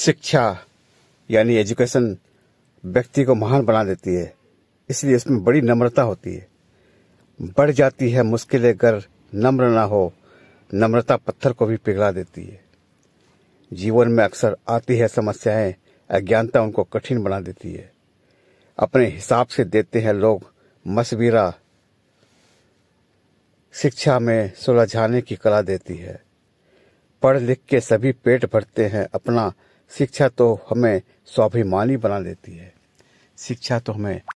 शिक्षा यानी एजुकेशन व्यक्ति को महान बना देती है इसलिए इसमें बड़ी नम्रता होती है बढ़ जाती है मुश्किलें अगर नम्र ना हो नम्रता पत्थर को भी पिघला देती है जीवन में अक्सर आती है समस्याएं अज्ञानता उनको कठिन बना देती है अपने हिसाब से देते हैं लोग मशविरा शिक्षा में सुलझाने की कला देती है पढ़ लिख के सभी पेट भरते हैं अपना शिक्षा तो हमें स्वाभिमानी बना देती है शिक्षा तो हमें